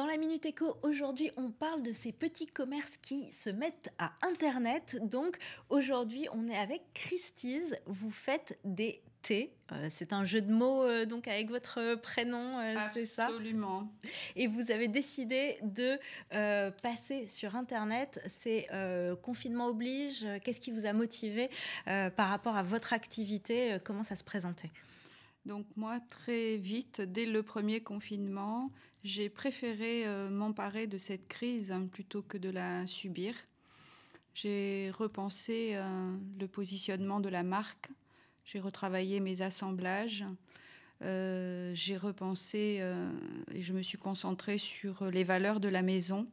Dans la Minute Éco, aujourd'hui, on parle de ces petits commerces qui se mettent à Internet. Donc, aujourd'hui, on est avec Christie's. Vous faites des thés. Euh, c'est un jeu de mots euh, donc avec votre prénom, euh, c'est ça Absolument. Et vous avez décidé de passer sur Internet. C'est confinement oblige. Qu'est-ce qui vous a motivé par rapport à votre activité Comment ça se présentait donc moi, très vite, dès le premier confinement, j'ai préféré euh, m'emparer de cette crise hein, plutôt que de la subir. J'ai repensé euh, le positionnement de la marque, j'ai retravaillé mes assemblages, euh, j'ai repensé et je me suis concentrée sur les valeurs de la maison.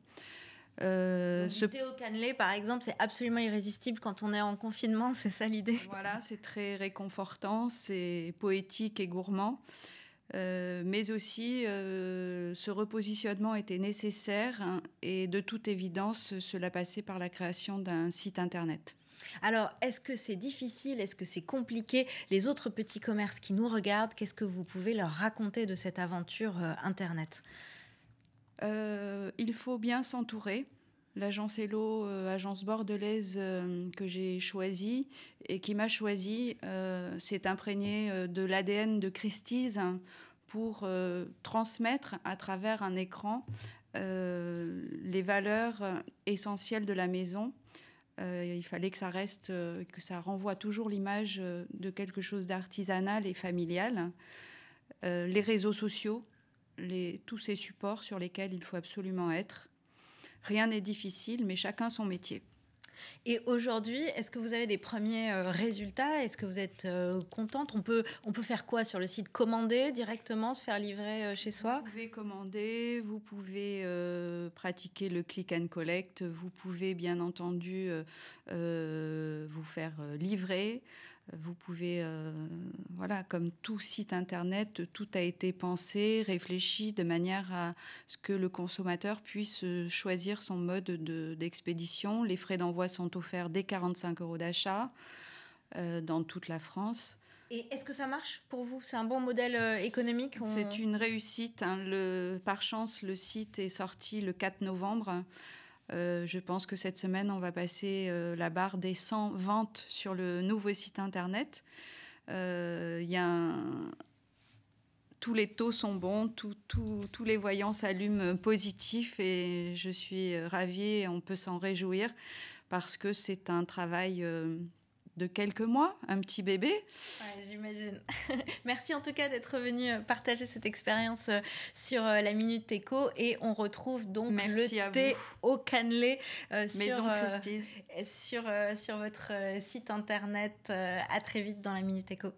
Euh, ce... thé au cannelé, par exemple, c'est absolument irrésistible quand on est en confinement, c'est ça l'idée Voilà, c'est très réconfortant, c'est poétique et gourmand. Euh, mais aussi, euh, ce repositionnement était nécessaire hein, et de toute évidence, cela passait par la création d'un site internet. Alors, est-ce que c'est difficile Est-ce que c'est compliqué Les autres petits commerces qui nous regardent, qu'est-ce que vous pouvez leur raconter de cette aventure euh, Internet il faut bien s'entourer. L'agence Hello, euh, agence bordelaise euh, que j'ai choisie et qui m'a choisie, euh, s'est imprégnée de l'ADN de Christie's pour transmettre à travers un écran les valeurs essentielles de la maison. il fallait que ça reste, que ça renvoie toujours l'image de quelque chose d'artisanal et familial. les réseaux sociaux, tous ces supports sur lesquels il faut absolument être. Rien n'est difficile, mais chacun son métier. Et aujourd'hui, est-ce que vous avez des premiers euh, résultats Est-ce que vous êtes euh, contente on peut, on peut faire quoi sur le site Commander directement, se faire livrer euh, chez soi Vous pouvez commander, vous pouvez pratiquer le click and collect, vous pouvez bien entendu euh, livrer. Euh, vous pouvez, euh, voilà, comme tout site internet, tout a été pensé, réfléchi de manière à ce que le consommateur puisse choisir son mode d'expédition. Les frais d'envoi sont offerts dès 45 euros d'achat dans toute la France. Et est-ce que ça marche pour vous C'est un bon modèle économique C'est une réussite. Hein. Le, par chance, le site est sorti le 4 novembre. Euh, je pense que cette semaine, on va passer euh, la barre des 100 ventes sur le nouveau site internet. Euh, tous les taux sont bons, tous les voyants s'allument positifs et je suis ravie on peut s'en réjouir parce que c'est un travail de quelques mois, un petit bébé. J'imagine. Merci en tout cas d'être venu euh, partager cette expérience euh, sur euh, la Minute Éco et on retrouve donc le thé au cannelé sur, sur votre site internet. à très vite dans la Minute Éco.